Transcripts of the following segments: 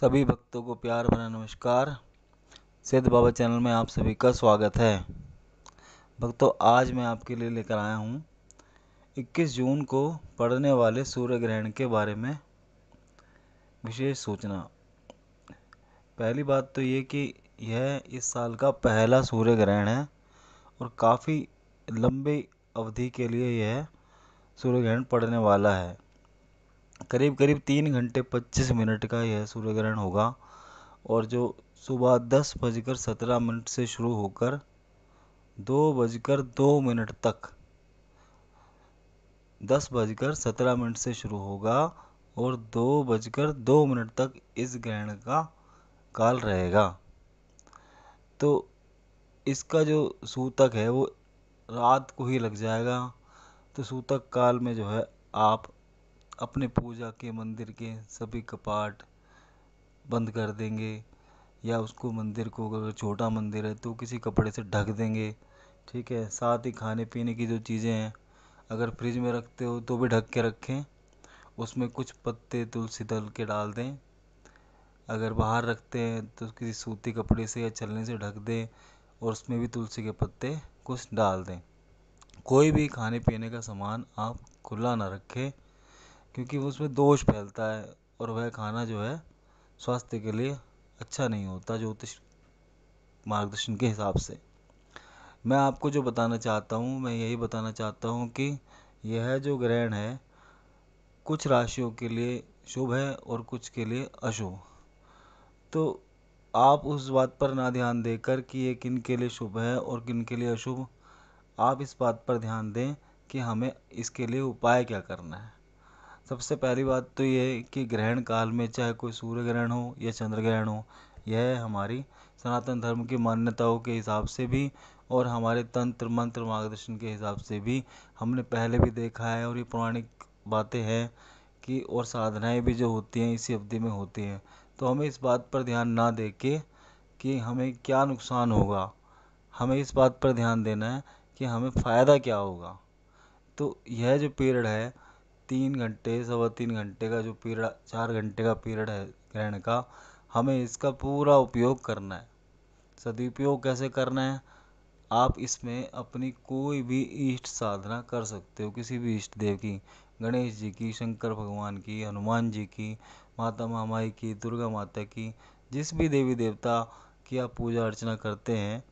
सभी भक्तों को प्यार भरा नमस्कार सिद्ध बाबा चैनल में आप सभी का स्वागत है भक्तों आज मैं आपके लिए लेकर आया हूँ 21 जून को पड़ने वाले सूर्य ग्रहण के बारे में विशेष सूचना पहली बात तो ये कि यह इस साल का पहला सूर्य ग्रहण है और काफ़ी लंबी अवधि के लिए यह सूर्य ग्रहण पड़ने वाला है करीब करीब तीन घंटे पच्चीस मिनट का यह सूर्य ग्रहण होगा और जो सुबह दस बजकर सत्रह मिनट से शुरू होकर दो बजकर दो मिनट तक दस बजकर सत्रह मिनट से शुरू होगा और दो बजकर दो मिनट तक इस ग्रहण का काल रहेगा तो इसका जो सूतक है वो रात को ही लग जाएगा तो सूतक काल में जो है आप अपने पूजा के मंदिर के सभी कपाट बंद कर देंगे या उसको मंदिर को अगर छोटा मंदिर है तो किसी कपड़े से ढक देंगे ठीक है साथ ही खाने पीने की जो चीज़ें हैं अगर फ्रिज में रखते हो तो भी ढक के रखें उसमें कुछ पत्ते तुलसी दल के डाल दें अगर बाहर रखते हैं तो किसी सूती कपड़े से या चलने से ढक दें और उसमें भी तुलसी के पत्ते कुछ डाल दें कोई भी खाने पीने का सामान आप खुला ना रखें क्योंकि उसमें दोष फैलता है और वह खाना जो है स्वास्थ्य के लिए अच्छा नहीं होता ज्योतिष मार्गदर्शन के हिसाब से मैं आपको जो बताना चाहता हूँ मैं यही बताना चाहता हूँ कि यह जो ग्रहण है कुछ राशियों के लिए शुभ है और कुछ के लिए अशुभ तो आप उस बात पर ना ध्यान देकर कि ये किन के लिए शुभ है और किन के लिए अशुभ आप इस बात पर ध्यान दें कि हमें इसके लिए उपाय क्या करना है सबसे पहली बात तो ये है कि ग्रहण काल में चाहे कोई सूर्य ग्रहण हो या चंद्र ग्रहण हो यह हमारी सनातन धर्म की मान्यताओं के हिसाब से भी और हमारे तंत्र मंत्र मार्गदर्शन के हिसाब से भी हमने पहले भी देखा है और ये पौराणिक बातें हैं कि और साधनाएँ भी जो होती हैं इसी अवधि में होती हैं तो हमें इस बात पर ध्यान ना दे के कि हमें क्या नुकसान होगा हमें इस बात पर ध्यान देना है कि हमें फ़ायदा क्या होगा तो यह जो पीरियड है तीन घंटे सवा तीन घंटे का जो पीरियड चार घंटे का पीरियड है ग्रहण का हमें इसका पूरा उपयोग करना है सदुपयोग कैसे करना है आप इसमें अपनी कोई भी इष्ट साधना कर सकते हो किसी भी इष्ट देव की गणेश जी की शंकर भगवान की हनुमान जी की माता महामाई की दुर्गा माता की जिस भी देवी देवता की आप पूजा अर्चना करते हैं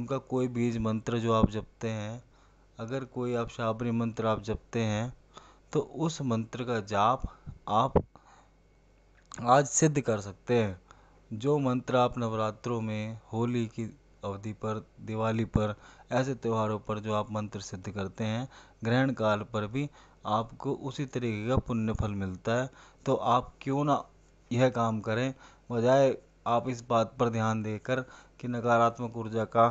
उनका कोई बीज मंत्र जो आप जपते हैं अगर कोई आप शाबरी मंत्र आप जपते हैं तो उस मंत्र का जाप आप आज सिद्ध कर सकते हैं जो मंत्र आप नवरात्रों में होली की अवधि पर दिवाली पर ऐसे त्योहारों पर जो आप मंत्र सिद्ध करते हैं ग्रहण काल पर भी आपको उसी तरीके का पुण्य फल मिलता है तो आप क्यों ना यह काम करें बजाय आप इस बात पर ध्यान देकर कि नकारात्मक ऊर्जा का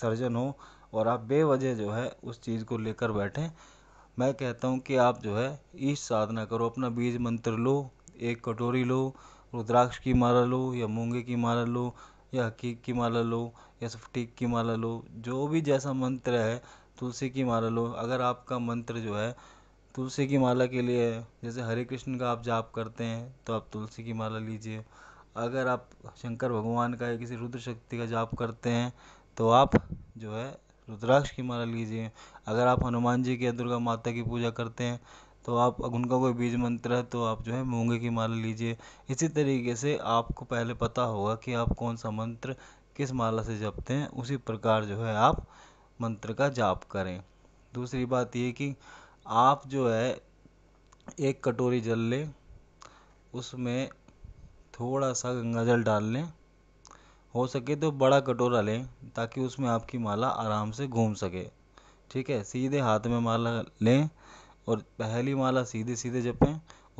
सर्जन हो और आप बेवजह जो है उस चीज़ को लेकर बैठें मैं कहता हूँ कि आप जो है इस साधना करो अपना बीज मंत्र लो एक कटोरी लो रुद्राक्ष की माला लो या मूंगे की माला लो या हकीक की माला लो या सफटीक की माला लो जो भी जैसा मंत्र है तुलसी की माला लो अगर आपका मंत्र जो है तुलसी की माला के लिए है जैसे हरे कृष्ण का आप जाप करते हैं तो आप तुलसी की माला लीजिए अगर आप शंकर भगवान का या किसी रुद्र शक्ति का जाप करते हैं तो आप जो है रुद्राक्ष की माला लीजिए अगर आप हनुमान जी की या दुर्गा माता की पूजा करते हैं तो आप उनका कोई बीज मंत्र है तो आप जो है मूंगे की माला लीजिए इसी तरीके से आपको पहले पता होगा कि आप कौन सा मंत्र किस माला से जपते हैं उसी प्रकार जो है आप मंत्र का जाप करें दूसरी बात ये कि आप जो है एक कटोरी जल लें उसमें थोड़ा सा गंगा जल डाल लें हो सके तो बड़ा कटोरा लें ताकि उसमें आपकी माला आराम से घूम सके ठीक है सीधे हाथ में माला लें और पहली माला सीधे सीधे जपें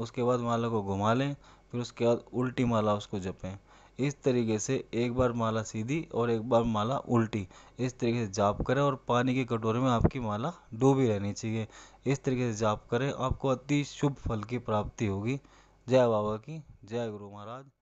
उसके बाद माला को घुमा लें फिर उसके बाद उल्टी माला उसको जपें इस तरीके से एक बार माला सीधी और एक बार माला उल्टी इस तरीके से जाप करें और पानी के कटोरे में आपकी माला डूबी रहनी चाहिए इस तरीके से जाप करें आपको अति शुभ फल की प्राप्ति होगी जय बाबा की जय गुरु महाराज